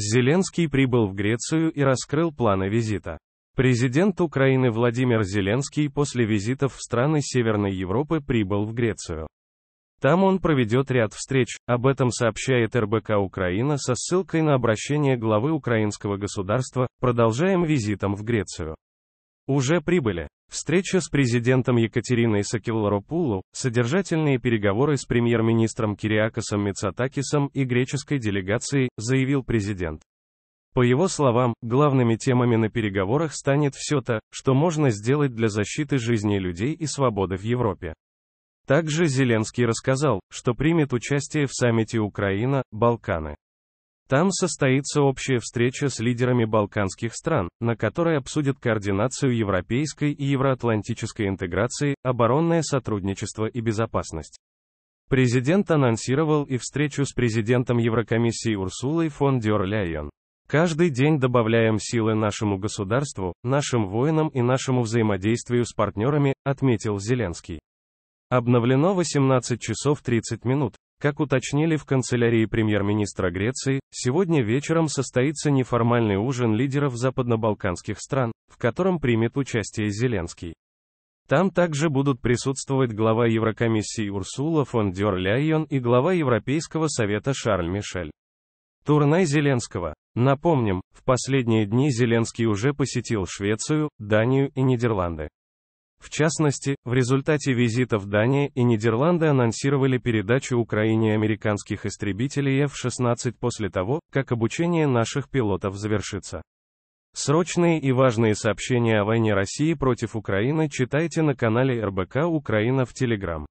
Зеленский прибыл в Грецию и раскрыл планы визита. Президент Украины Владимир Зеленский после визитов в страны Северной Европы прибыл в Грецию. Там он проведет ряд встреч, об этом сообщает РБК Украина со ссылкой на обращение главы украинского государства, продолжаем визитом в Грецию. Уже прибыли. Встреча с президентом Екатериной Сакилларопулу, содержательные переговоры с премьер-министром Кириакосом Мицатакисом и греческой делегацией, заявил президент. По его словам, главными темами на переговорах станет все то, что можно сделать для защиты жизни людей и свободы в Европе. Также Зеленский рассказал, что примет участие в саммите Украина-Балканы. Там состоится общая встреча с лидерами балканских стран, на которой обсудят координацию европейской и евроатлантической интеграции, оборонное сотрудничество и безопасность. Президент анонсировал и встречу с президентом Еврокомиссии Урсулой фон дер Ляйен. Каждый день добавляем силы нашему государству, нашим воинам и нашему взаимодействию с партнерами, отметил Зеленский. Обновлено 18 часов 30 минут. Как уточнили в канцелярии премьер-министра Греции, сегодня вечером состоится неформальный ужин лидеров западно-балканских стран, в котором примет участие Зеленский. Там также будут присутствовать глава Еврокомиссии Урсула фон дер Ляйон и глава Европейского совета Шарль Мишель. Турне Зеленского. Напомним, в последние дни Зеленский уже посетил Швецию, Данию и Нидерланды. В частности, в результате визитов Дании и Нидерланды анонсировали передачу Украине американских истребителей F-16 после того, как обучение наших пилотов завершится. Срочные и важные сообщения о войне России против Украины читайте на канале РБК Украина в Телеграм.